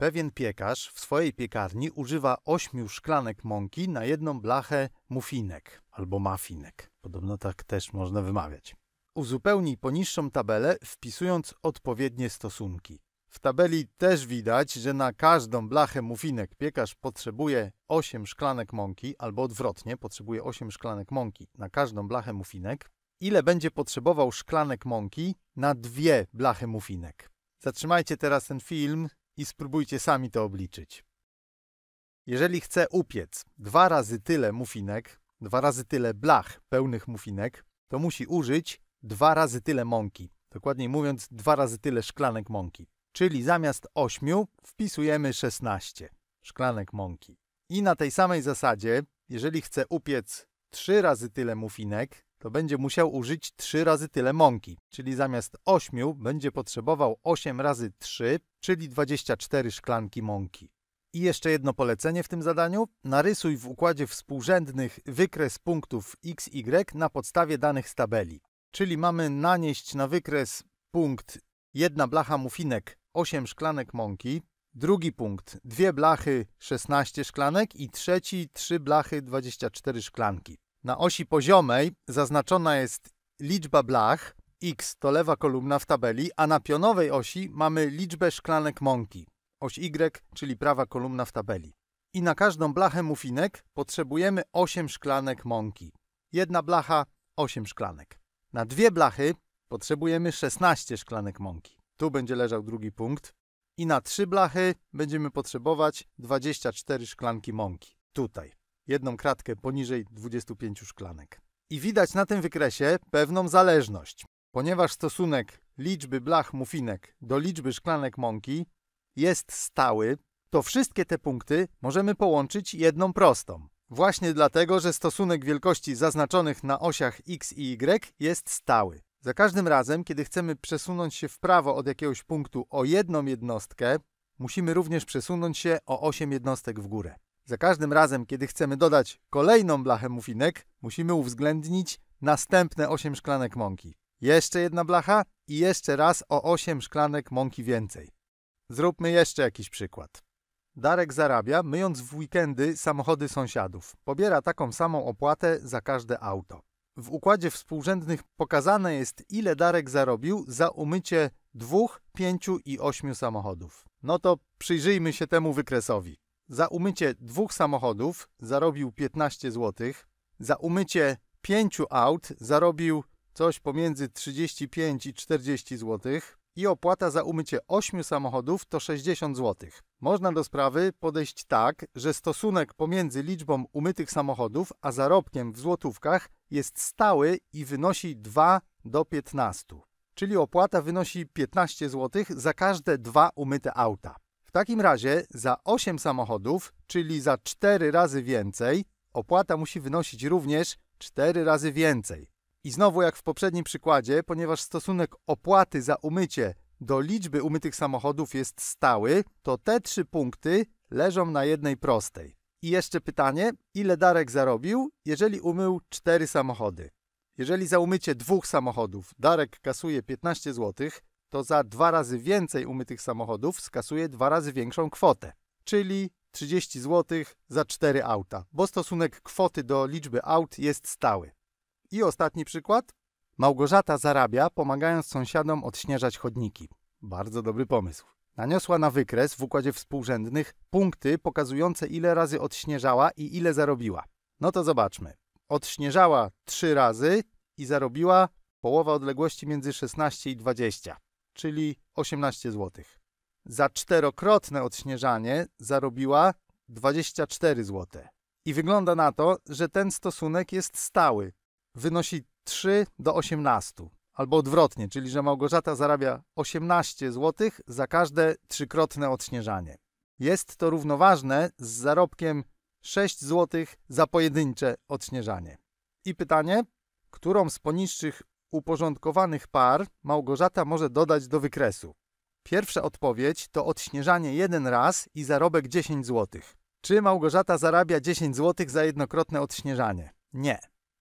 Pewien piekarz w swojej piekarni używa ośmiu szklanek mąki na jedną blachę mufinek albo mafinek. Podobno tak też można wymawiać. Uzupełnij poniższą tabelę wpisując odpowiednie stosunki. W tabeli też widać, że na każdą blachę mufinek piekarz potrzebuje 8 szklanek mąki, albo odwrotnie, potrzebuje 8 szklanek mąki na każdą blachę mufinek. Ile będzie potrzebował szklanek mąki na dwie blachy mufinek? Zatrzymajcie teraz ten film i spróbujcie sami to obliczyć. Jeżeli chcę upiec dwa razy tyle mufinek, dwa razy tyle blach pełnych mufinek, to musi użyć dwa razy tyle mąki. Dokładniej mówiąc, dwa razy tyle szklanek mąki. Czyli zamiast 8 wpisujemy 16 szklanek mąki. I na tej samej zasadzie, jeżeli chcę upiec trzy razy tyle mufinek, to będzie musiał użyć 3 razy tyle mąki, czyli zamiast 8 będzie potrzebował 8 razy 3, czyli 24 szklanki mąki. I jeszcze jedno polecenie w tym zadaniu. Narysuj w układzie współrzędnych wykres punktów x, y na podstawie danych z tabeli. Czyli mamy nanieść na wykres punkt 1 blacha mufinek 8 szklanek mąki, drugi punkt 2 blachy 16 szklanek i trzeci 3 blachy 24 szklanki. Na osi poziomej zaznaczona jest liczba blach, x to lewa kolumna w tabeli, a na pionowej osi mamy liczbę szklanek mąki, oś y, czyli prawa kolumna w tabeli. I na każdą blachę mufinek potrzebujemy 8 szklanek mąki. Jedna blacha 8 szklanek. Na dwie blachy potrzebujemy 16 szklanek mąki. Tu będzie leżał drugi punkt. I na trzy blachy będziemy potrzebować 24 szklanki mąki. Tutaj jedną kratkę poniżej 25 szklanek. I widać na tym wykresie pewną zależność, ponieważ stosunek liczby blach mufinek do liczby szklanek mąki jest stały, to wszystkie te punkty możemy połączyć jedną prostą. Właśnie dlatego, że stosunek wielkości zaznaczonych na osiach x i y jest stały. Za każdym razem, kiedy chcemy przesunąć się w prawo od jakiegoś punktu o jedną jednostkę, musimy również przesunąć się o 8 jednostek w górę. Za każdym razem, kiedy chcemy dodać kolejną blachę mufinek, musimy uwzględnić następne 8 szklanek mąki. Jeszcze jedna blacha i jeszcze raz o 8 szklanek mąki więcej. Zróbmy jeszcze jakiś przykład. Darek zarabia, myjąc w weekendy samochody sąsiadów. Pobiera taką samą opłatę za każde auto. W układzie współrzędnych pokazane jest, ile Darek zarobił za umycie dwóch, pięciu i ośmiu samochodów. No to przyjrzyjmy się temu wykresowi. Za umycie dwóch samochodów zarobił 15 zł. Za umycie pięciu aut zarobił coś pomiędzy 35 i 40 zł. I opłata za umycie 8 samochodów to 60 zł. Można do sprawy podejść tak, że stosunek pomiędzy liczbą umytych samochodów a zarobkiem w złotówkach jest stały i wynosi 2 do 15. Czyli opłata wynosi 15 zł za każde dwa umyte auta. W takim razie za 8 samochodów, czyli za 4 razy więcej, opłata musi wynosić również 4 razy więcej. I znowu jak w poprzednim przykładzie, ponieważ stosunek opłaty za umycie do liczby umytych samochodów jest stały, to te trzy punkty leżą na jednej prostej. I jeszcze pytanie, ile Darek zarobił, jeżeli umył 4 samochody? Jeżeli za umycie dwóch samochodów Darek kasuje 15 zł, to za dwa razy więcej umytych samochodów skasuje dwa razy większą kwotę, czyli 30 zł za 4 auta, bo stosunek kwoty do liczby aut jest stały. I ostatni przykład. Małgorzata zarabia, pomagając sąsiadom odśnieżać chodniki. Bardzo dobry pomysł. Naniosła na wykres w układzie współrzędnych punkty pokazujące ile razy odśnieżała i ile zarobiła. No to zobaczmy. Odśnieżała 3 razy i zarobiła połowa odległości między 16 i 20 czyli 18 zł. Za czterokrotne odśnieżanie zarobiła 24 zł. I wygląda na to, że ten stosunek jest stały. Wynosi 3 do 18, albo odwrotnie, czyli że Małgorzata zarabia 18 zł za każde trzykrotne odśnieżanie. Jest to równoważne z zarobkiem 6 zł za pojedyncze odśnieżanie. I pytanie, którą z poniższych uporządkowanych par Małgorzata może dodać do wykresu? Pierwsza odpowiedź to odśnieżanie jeden raz i zarobek 10 zł. Czy Małgorzata zarabia 10 zł za jednokrotne odśnieżanie? Nie.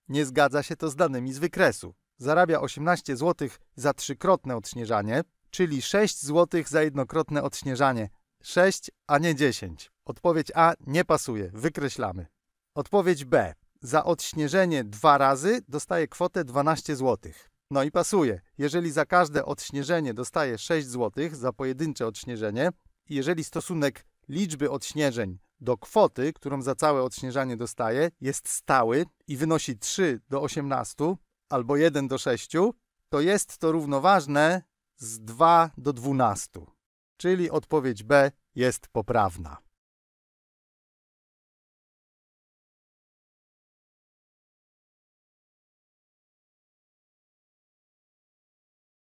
Nie zgadza się to z danymi z wykresu. Zarabia 18 zł za trzykrotne odśnieżanie, czyli 6 zł za jednokrotne odśnieżanie. 6, a nie 10. Odpowiedź A nie pasuje, wykreślamy. Odpowiedź B za odśnieżenie dwa razy dostaje kwotę 12 zł. No i pasuje. Jeżeli za każde odśnieżenie dostaje 6 zł za pojedyncze odśnieżenie, jeżeli stosunek liczby odśnieżeń do kwoty, którą za całe odśnieżanie dostaje, jest stały i wynosi 3 do 18 albo 1 do 6, to jest to równoważne z 2 do 12. Czyli odpowiedź B jest poprawna.